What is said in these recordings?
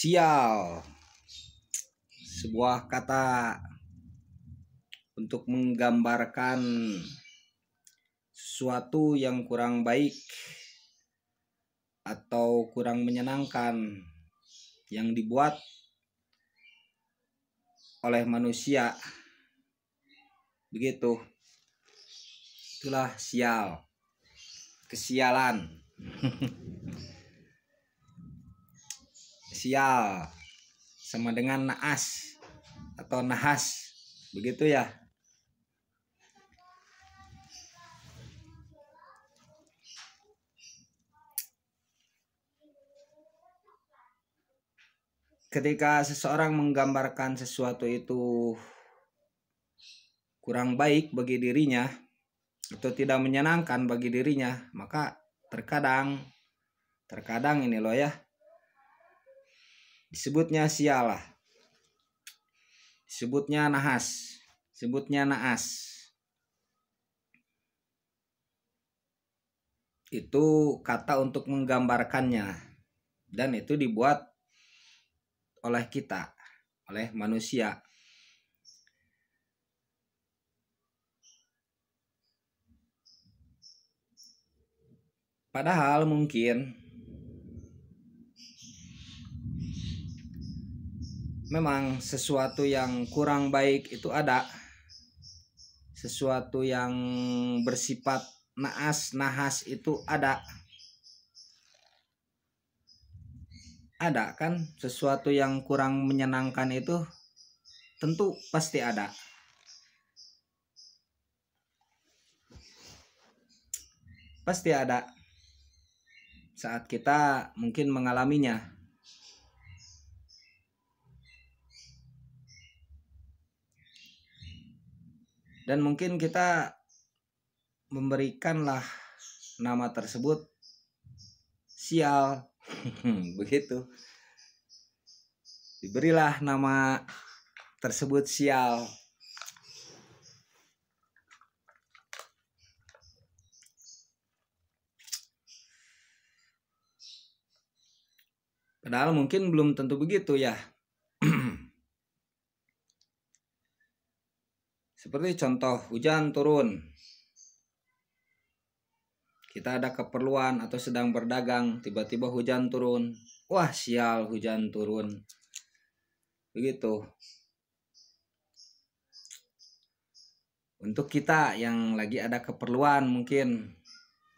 sial sebuah kata untuk menggambarkan sesuatu yang kurang baik atau kurang menyenangkan yang dibuat oleh manusia begitu itulah sial kesialan sial sama dengan naas atau nahas begitu ya ketika seseorang menggambarkan sesuatu itu kurang baik bagi dirinya atau tidak menyenangkan bagi dirinya maka terkadang terkadang ini loh ya disebutnya sialah disebutnya nahas disebutnya naas itu kata untuk menggambarkannya dan itu dibuat oleh kita oleh manusia padahal mungkin memang sesuatu yang kurang baik itu ada sesuatu yang bersifat naas nahas itu ada ada kan sesuatu yang kurang menyenangkan itu tentu pasti ada pasti ada saat kita mungkin mengalaminya dan mungkin kita memberikanlah nama tersebut sial begitu diberilah nama tersebut sial Padahal mungkin belum tentu begitu ya. Seperti contoh hujan turun. Kita ada keperluan atau sedang berdagang, tiba-tiba hujan turun. Wah, sial hujan turun. Begitu. Untuk kita yang lagi ada keperluan mungkin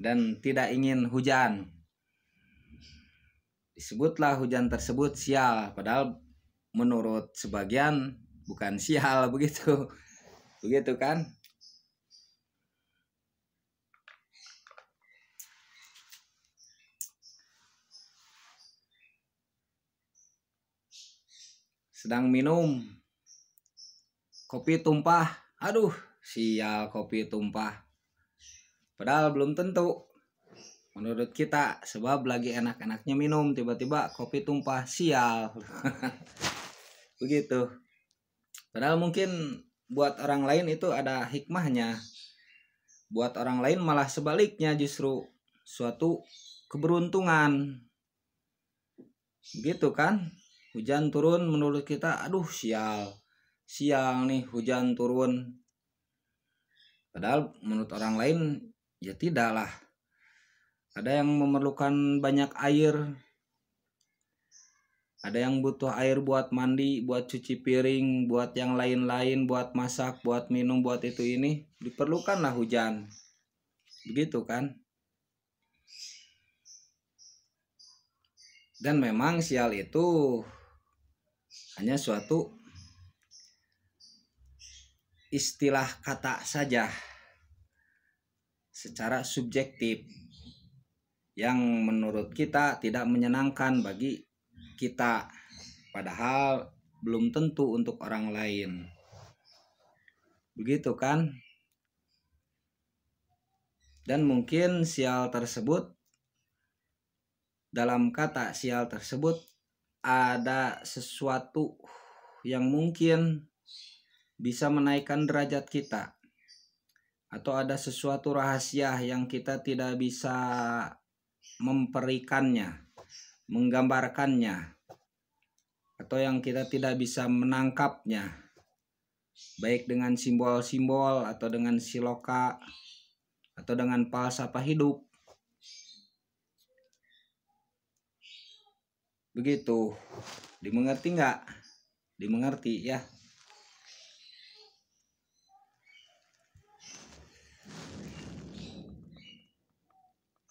dan tidak ingin hujan. Disebutlah hujan tersebut sial, padahal menurut sebagian bukan sial begitu Begitu kan? Sedang minum. Kopi tumpah. Aduh, sial kopi tumpah. Padahal belum tentu menurut kita sebab lagi enak-enaknya minum tiba-tiba kopi tumpah sial begitu padahal mungkin buat orang lain itu ada hikmahnya buat orang lain malah sebaliknya justru suatu keberuntungan begitu kan hujan turun menurut kita aduh sial sial nih hujan turun padahal menurut orang lain ya tidaklah ada yang memerlukan banyak air ada yang butuh air buat mandi, buat cuci piring, buat yang lain-lain, buat masak, buat minum, buat itu ini, diperlukanlah hujan. Begitu kan? Dan memang sial itu hanya suatu istilah kata saja secara subjektif yang menurut kita tidak menyenangkan bagi kita, padahal belum tentu untuk orang lain. Begitu kan? Dan mungkin sial tersebut dalam kata sial tersebut ada sesuatu yang mungkin bisa menaikkan derajat kita atau ada sesuatu rahasia yang kita tidak bisa memperikannya menggambarkannya atau yang kita tidak bisa menangkapnya baik dengan simbol-simbol atau dengan siloka atau dengan falsafah hidup begitu dimengerti nggak dimengerti ya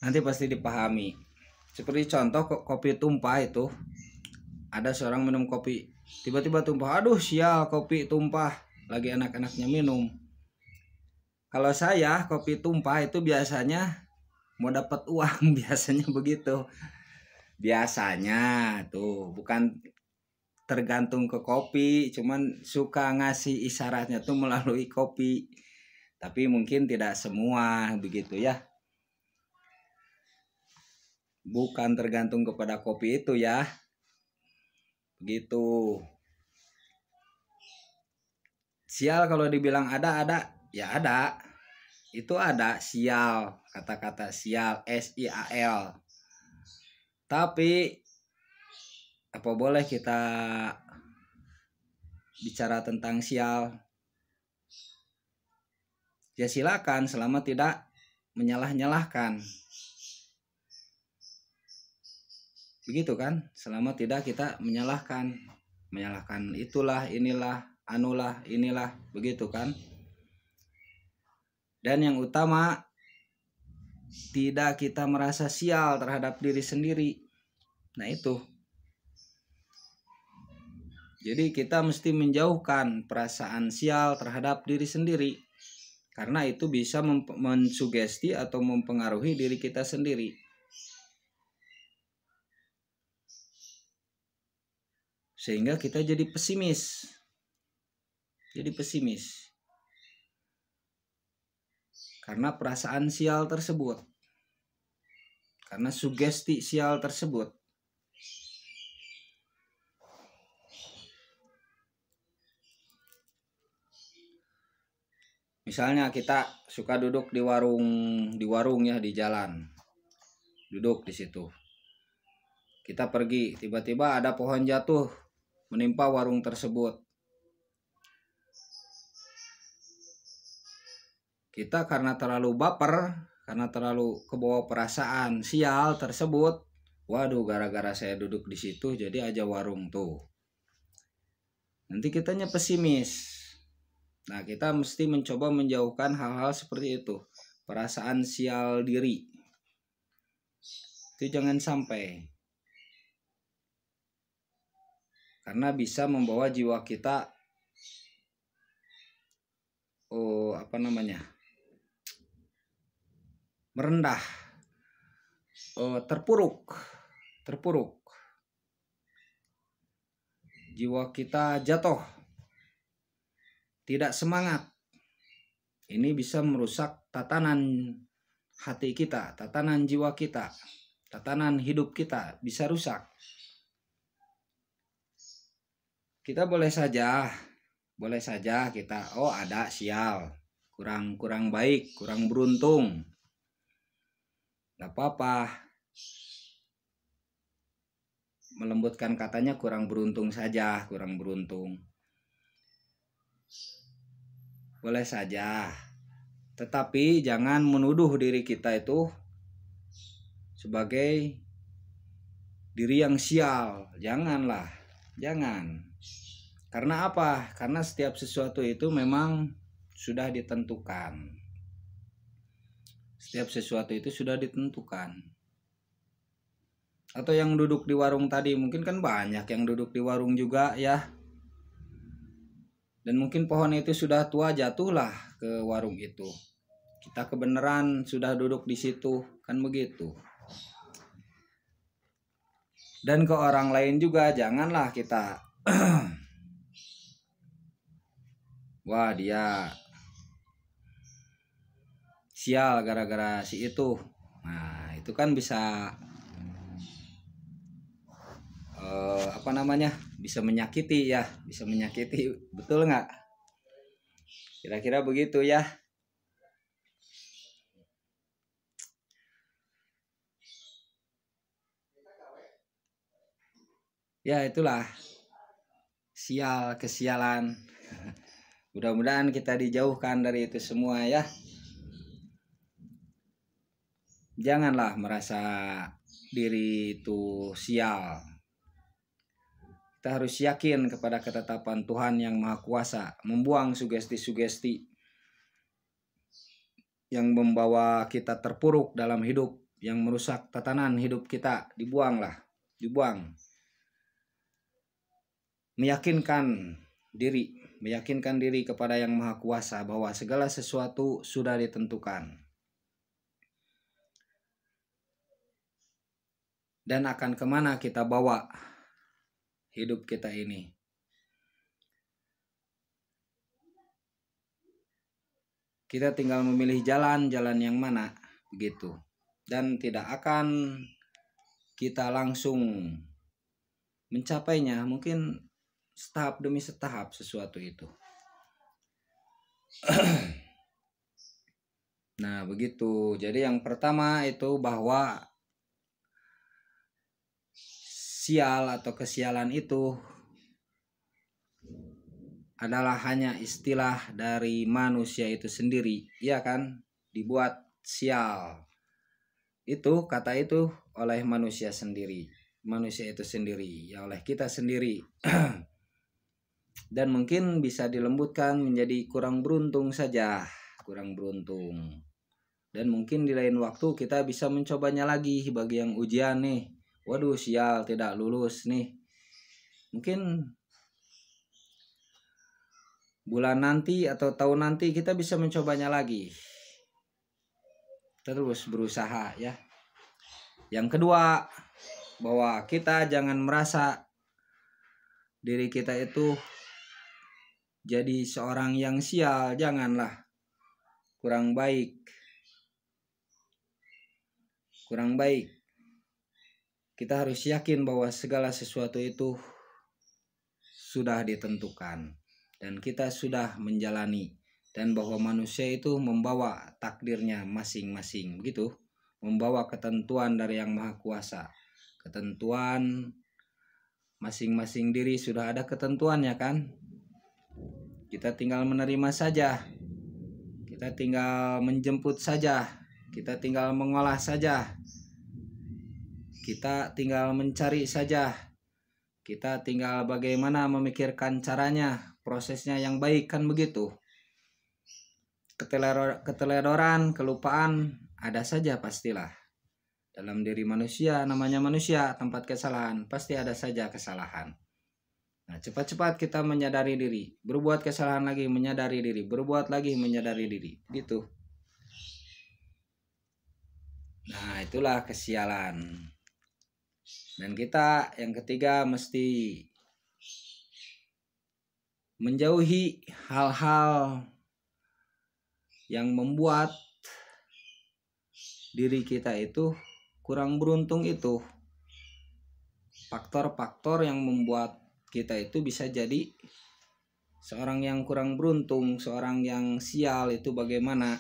nanti pasti dipahami seperti contoh kopi tumpah itu ada seorang minum kopi tiba-tiba tumpah aduh sial kopi tumpah lagi anak-anaknya minum kalau saya kopi tumpah itu biasanya mau dapat uang biasanya begitu biasanya tuh bukan tergantung ke kopi cuman suka ngasih isyaratnya tuh melalui kopi tapi mungkin tidak semua begitu ya bukan tergantung kepada kopi itu ya. Begitu. Sial kalau dibilang ada ada, ya ada. Itu ada sial, kata-kata sial S I A L. Tapi apa boleh kita bicara tentang sial? Ya silakan selama tidak menyalah-nyalahkan. begitu kan selama tidak kita menyalahkan menyalahkan itulah inilah anulah inilah begitu kan dan yang utama tidak kita merasa sial terhadap diri sendiri nah itu jadi kita mesti menjauhkan perasaan sial terhadap diri sendiri karena itu bisa mensugesti atau mempengaruhi diri kita sendiri. sehingga kita jadi pesimis jadi pesimis karena perasaan sial tersebut karena sugesti sial tersebut misalnya kita suka duduk di warung di warung ya di jalan duduk di situ kita pergi tiba-tiba ada pohon jatuh menimpa warung tersebut. Kita karena terlalu baper, karena terlalu kebawa perasaan sial tersebut, waduh gara-gara saya duduk di situ jadi aja warung tuh. Nanti kitanya pesimis. Nah, kita mesti mencoba menjauhkan hal-hal seperti itu. Perasaan sial diri. Itu jangan sampai. karena bisa membawa jiwa kita oh apa namanya merendah oh, terpuruk terpuruk jiwa kita jatuh tidak semangat ini bisa merusak tatanan hati kita tatanan jiwa kita tatanan hidup kita bisa rusak kita boleh saja boleh saja kita oh ada sial kurang kurang baik kurang beruntung nggak apa-apa melembutkan katanya kurang beruntung saja kurang beruntung boleh saja tetapi jangan menuduh diri kita itu sebagai diri yang sial janganlah jangan karena apa? Karena setiap sesuatu itu memang sudah ditentukan. Setiap sesuatu itu sudah ditentukan. Atau yang duduk di warung tadi, mungkin kan banyak yang duduk di warung juga ya. Dan mungkin pohon itu sudah tua jatuhlah ke warung itu. Kita kebenaran sudah duduk di situ, kan begitu dan ke orang lain juga janganlah kita Wah dia sial gara-gara si itu. Nah itu kan bisa eh, apa namanya bisa menyakiti ya, bisa menyakiti betul nggak? Kira-kira begitu ya. Ya itulah sial kesialan. Mudah-mudahan kita dijauhkan dari itu semua ya. Janganlah merasa diri itu sial. Kita harus yakin kepada ketetapan Tuhan yang Maha Kuasa, membuang sugesti-sugesti yang membawa kita terpuruk dalam hidup, yang merusak tatanan hidup kita, dibuanglah, dibuang. Meyakinkan diri meyakinkan diri kepada Yang Maha Kuasa bahwa segala sesuatu sudah ditentukan dan akan kemana kita bawa hidup kita ini. Kita tinggal memilih jalan-jalan yang mana begitu, dan tidak akan kita langsung mencapainya. Mungkin setahap demi setahap sesuatu itu. nah, begitu. Jadi yang pertama itu bahwa sial atau kesialan itu adalah hanya istilah dari manusia itu sendiri, iya kan? Dibuat sial. Itu kata itu oleh manusia sendiri. Manusia itu sendiri, ya oleh kita sendiri. dan mungkin bisa dilembutkan menjadi kurang beruntung saja, kurang beruntung. Dan mungkin di lain waktu kita bisa mencobanya lagi bagi yang ujian nih. Waduh, sial tidak lulus nih. Mungkin bulan nanti atau tahun nanti kita bisa mencobanya lagi. Terus berusaha ya. Yang kedua, bahwa kita jangan merasa diri kita itu jadi seorang yang sial janganlah kurang baik. Kurang baik. Kita harus yakin bahwa segala sesuatu itu sudah ditentukan dan kita sudah menjalani dan bahwa manusia itu membawa takdirnya masing-masing gitu, membawa ketentuan dari yang maha kuasa. Ketentuan masing-masing diri sudah ada ketentuannya kan? Kita tinggal menerima saja. Kita tinggal menjemput saja. Kita tinggal mengolah saja. Kita tinggal mencari saja. Kita tinggal bagaimana memikirkan caranya, prosesnya yang baik kan begitu. Keteledoran, kelupaan ada saja pastilah. Dalam diri manusia namanya manusia, tempat kesalahan pasti ada saja kesalahan. Nah, cepat-cepat kita menyadari diri, berbuat kesalahan lagi, menyadari diri, berbuat lagi, menyadari diri. Gitu. Nah, itulah kesialan. Dan kita yang ketiga mesti menjauhi hal-hal yang membuat diri kita itu kurang beruntung itu faktor-faktor yang membuat kita itu bisa jadi seorang yang kurang beruntung, seorang yang sial itu bagaimana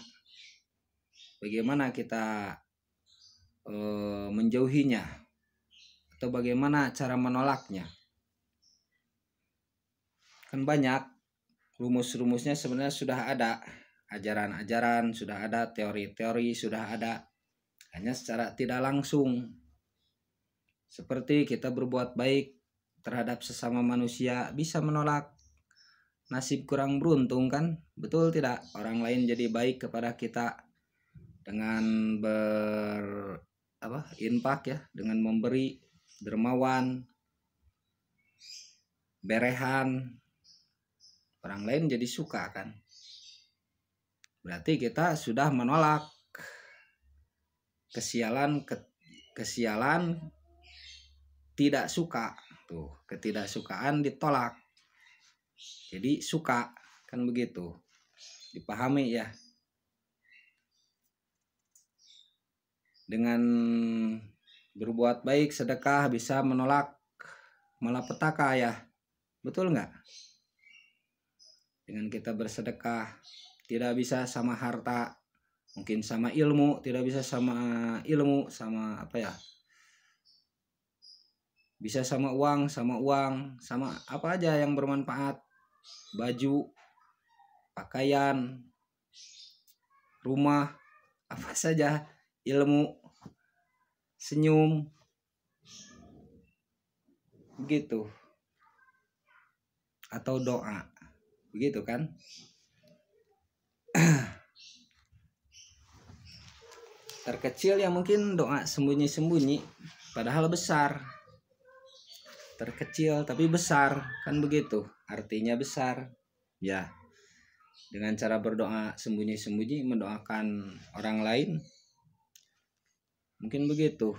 bagaimana kita e, menjauhinya atau bagaimana cara menolaknya. Kan banyak rumus-rumusnya sebenarnya sudah ada, ajaran-ajaran sudah ada, teori-teori sudah ada. Hanya secara tidak langsung. Seperti kita berbuat baik terhadap sesama manusia bisa menolak nasib kurang beruntung kan betul tidak orang lain jadi baik kepada kita dengan ber apa impact ya dengan memberi dermawan berehan orang lain jadi suka kan berarti kita sudah menolak kesialan ke, kesialan tidak suka tuh gitu. ketidaksukaan ditolak jadi suka kan begitu dipahami ya dengan berbuat baik sedekah bisa menolak malapetaka ya betul nggak dengan kita bersedekah tidak bisa sama harta mungkin sama ilmu tidak bisa sama ilmu sama apa ya bisa sama uang sama uang sama apa aja yang bermanfaat baju pakaian rumah apa saja ilmu senyum begitu atau doa begitu kan terkecil yang mungkin doa sembunyi-sembunyi padahal besar terkecil tapi besar kan begitu artinya besar ya dengan cara berdoa sembunyi-sembunyi mendoakan orang lain mungkin begitu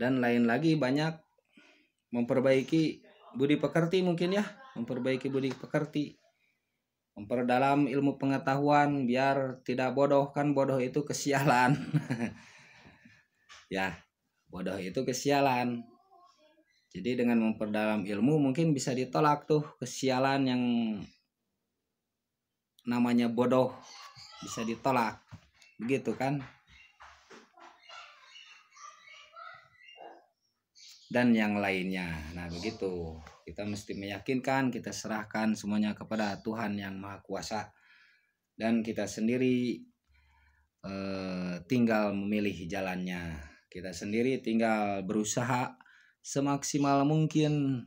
dan lain lagi banyak memperbaiki budi pekerti mungkin ya memperbaiki budi pekerti memperdalam ilmu pengetahuan biar tidak bodoh kan bodoh itu kesialan ya bodoh itu kesialan jadi dengan memperdalam ilmu mungkin bisa ditolak tuh kesialan yang namanya bodoh bisa ditolak. Begitu kan? Dan yang lainnya. Nah, begitu. Kita mesti meyakinkan, kita serahkan semuanya kepada Tuhan yang Maha Kuasa. Dan kita sendiri eh, tinggal memilih jalannya. Kita sendiri tinggal berusaha semaksimal mungkin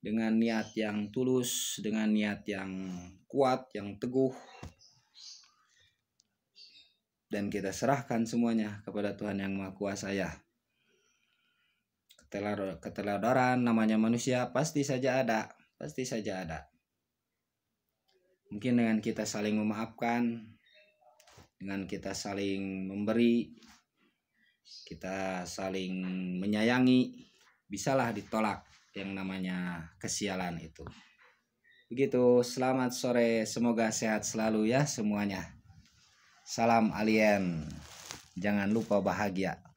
dengan niat yang tulus, dengan niat yang kuat, yang teguh. Dan kita serahkan semuanya kepada Tuhan Yang Maha Kuasa ya. keteladaran namanya manusia pasti saja ada, pasti saja ada. Mungkin dengan kita saling memaafkan, dengan kita saling memberi, kita saling menyayangi bisalah ditolak yang namanya kesialan itu begitu selamat sore semoga sehat selalu ya semuanya salam alien jangan lupa bahagia